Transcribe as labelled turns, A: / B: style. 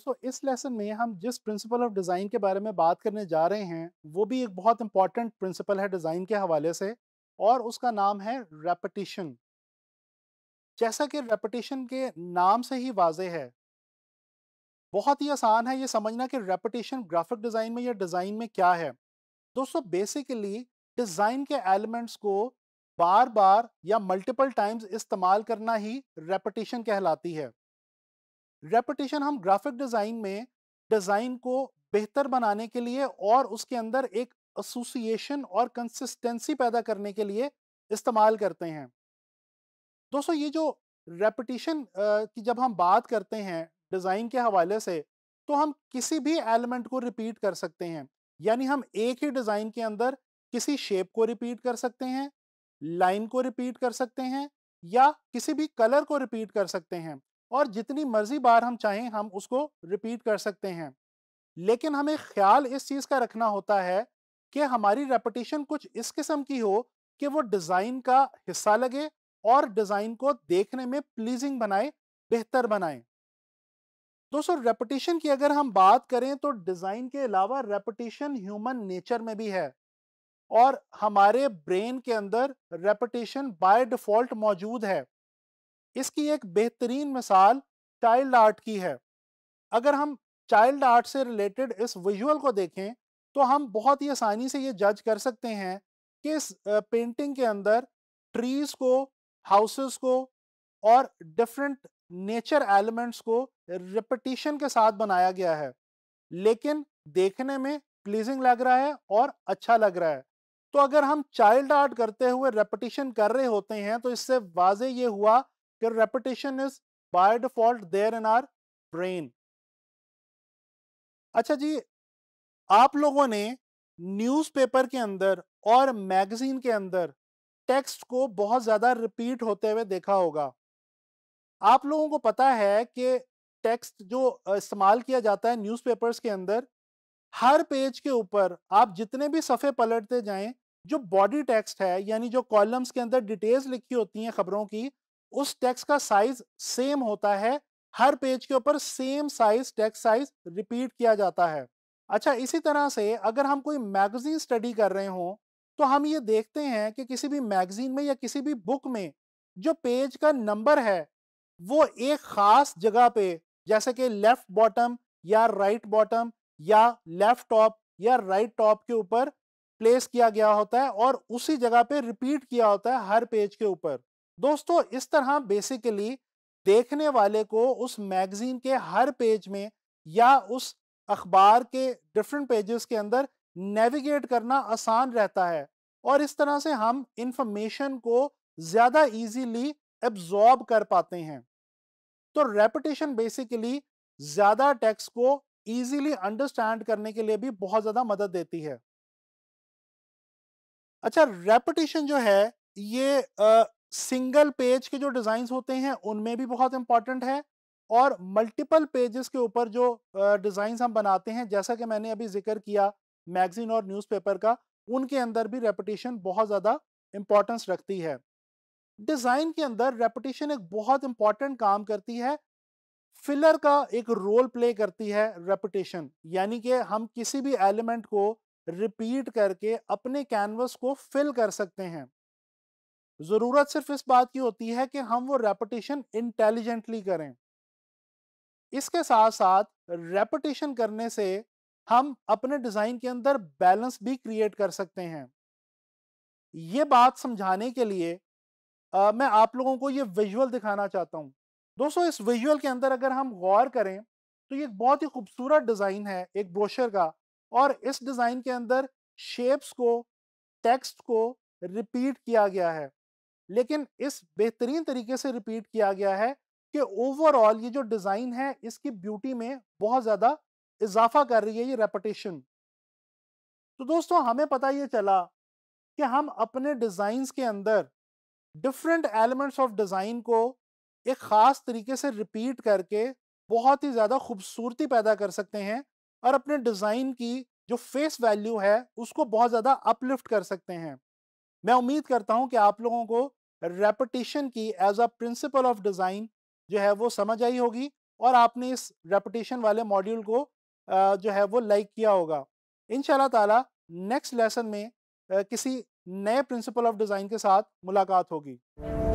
A: दोस्तों इस लेसन में हम जिस प्रिंसिपल ऑफ डिज़ाइन के बारे में बात करने जा रहे हैं वो भी एक बहुत इंपॉर्टेंट प्रिंसिपल है डिज़ाइन के हवाले से और उसका नाम है रेपटिशन जैसा कि रेपटिशन के नाम से ही वाजे है बहुत ही आसान है ये समझना कि रेपटिशन ग्राफिक डिज़ाइन में या डिज़ाइन में क्या है दोस्तों बेसिकली डिज़ाइन के एलिमेंट्स को बार बार या मल्टीपल टाइम्स इस्तेमाल करना ही रेपटिशन कहलाती है रेपिटेशन हम ग्राफिक डिज़ाइन में डिज़ाइन को बेहतर बनाने के लिए और उसके अंदर एक एसोसिएशन और कंसिस्टेंसी पैदा करने के लिए इस्तेमाल करते हैं दोस्तों ये जो रेपिटेशन की जब हम बात करते हैं डिज़ाइन के हवाले से तो हम किसी भी एलिमेंट को रिपीट कर सकते हैं यानी हम एक ही डिज़ाइन के अंदर किसी शेप को रिपीट कर सकते हैं लाइन को रिपीट कर सकते हैं या किसी भी कलर को रिपीट कर सकते हैं और जितनी मर्जी बार हम चाहें हम उसको रिपीट कर सकते हैं लेकिन हमें ख्याल इस चीज़ का रखना होता है कि हमारी रेपिटेशन कुछ इस किस्म की हो कि वो डिज़ाइन का हिस्सा लगे और डिज़ाइन को देखने में प्लीजिंग बनाए बेहतर बनाए दोस्तों रेपिटेशन की अगर हम बात करें तो डिज़ाइन के अलावा रेपिटेशन ह्यूमन नेचर में भी है और हमारे ब्रेन के अंदर रेपिटेशन बाय डिफ़ॉल्ट मौजूद है इसकी एक बेहतरीन मिसाल चाइल्ड आर्ट की है अगर हम चाइल्ड आर्ट से रिलेटेड इस विजुअल को देखें तो हम बहुत ही आसानी से ये जज कर सकते हैं कि इस पेंटिंग के अंदर ट्रीज को हाउसेस को और डिफरेंट नेचर एलिमेंट्स को रिपीटिशन के साथ बनाया गया है लेकिन देखने में प्लीजिंग लग रहा है और अच्छा लग रहा है तो अगर हम चाइल्ड आर्ट करते हुए रेपटिशन कर रहे होते हैं तो इससे वाजे ये हुआ कि repetition is by default there in our brain अच्छा जी आप लोगों ने न्यूज़पेपर के अंदर और मैगजीन के अंदर टेक्स्ट को बहुत ज़्यादा रिपीट होते हुए देखा होगा आप लोगों को पता है कि टेक्स्ट जो इस्तेमाल किया जाता है न्यूज़पेपर्स के अंदर हर पेज के ऊपर आप जितने भी सफ़े पलटते जाएं जो बॉडी टेक्स्ट है यानी जो कॉलम्स के अंदर डिटेल्स लिखी होती हैं खबरों की उस टेक्स्ट का साइज सेम होता है हर पेज के ऊपर same size text size repeat किया जाता है अच्छा इसी तरह से अगर हम कोई मैगजीन स्टडी कर रहे हों तो हम ये देखते हैं कि किसी भी मैगजीन में या किसी भी बुक में जो पेज का नंबर है वो एक ख़ास जगह पे जैसे कि लेफ़्ट बॉटम या राइट बॉटम या लेफ़्ट टॉप या राइट टॉप के ऊपर प्लेस किया गया होता है और उसी जगह पे रिपीट किया होता है हर पेज के ऊपर दोस्तों इस तरह बेसिकली देखने वाले को उस मैगजीन के हर पेज में या उस अखबार के डिफरेंट पेजेस के अंदर नेविगेट करना आसान रहता है और इस तरह से हम इंफॉर्मेशन को ज़्यादा इजीली एब्जॉर्ब कर पाते हैं तो रेपिटेशन बेसिकली ज़्यादा टेक्स्ट को इजीली अंडरस्टैंड करने के लिए भी बहुत ज़्यादा मदद देती है अच्छा रेपिटेशन जो है ये सिंगल पेज के जो डिज़ाइन होते हैं उनमें भी बहुत इंपॉर्टेंट है और मल्टीपल पेजेस के ऊपर जो डिज़ाइन हम बनाते हैं जैसा कि मैंने अभी जिक्र किया मैगजीन और न्यूज़पेपर का उनके अंदर भी रेपिटेशन बहुत ज़्यादा इंपॉर्टेंस रखती है डिज़ाइन के अंदर रेपिटेशन एक बहुत इंपॉर्टेंट काम करती है फिलर का एक रोल प्ले करती है रेपिटेशन यानी कि हम किसी भी एलिमेंट को रिपीट करके अपने कैनवस को फिल कर सकते हैं ज़रूरत सिर्फ इस बात की होती है कि हम वो रेपटेशन इंटेलिजेंटली करें इसके साथ साथ रेपटिशन करने से हम अपने डिज़ाइन के अंदर बैलेंस भी क्रिएट कर सकते हैं ये बात समझाने के लिए आ, मैं आप लोगों को ये विजुअल दिखाना चाहता हूँ दोस्तों इस विजुअल के अंदर अगर हम गौर करें तो ये बहुत ही खूबसूरत डिज़ाइन है एक ब्रोशर का और इस डिज़ाइन के अंदर शेप्स को टेक्स्ट को रिपीट किया गया है लेकिन इस बेहतरीन तरीके से रिपीट किया गया है कि ओवरऑल ये जो डिज़ाइन है इसकी ब्यूटी में बहुत ज़्यादा इजाफा कर रही है ये रेपटेशन तो दोस्तों हमें पता ये चला कि हम अपने डिज़ाइंस के अंदर डिफरेंट एलिमेंट्स ऑफ डिज़ाइन को एक ख़ास तरीके से रिपीट करके बहुत ही ज़्यादा खूबसूरती पैदा कर सकते हैं और अपने डिज़ाइन की जो फेस वैल्यू है उसको बहुत ज़्यादा अपलिफ्ट कर सकते हैं मैं उम्मीद करता हूँ कि आप लोगों को रेपटेशन की as a principle of design जो है वो समझ आई होगी और आपने इस रेपटेशन वाले मॉड्यूल को जो है वो लाइक किया होगा इन ताला नेक्स्ट लेसन में किसी नए प्रिंसिपल ऑफ डिज़ाइन के साथ मुलाकात होगी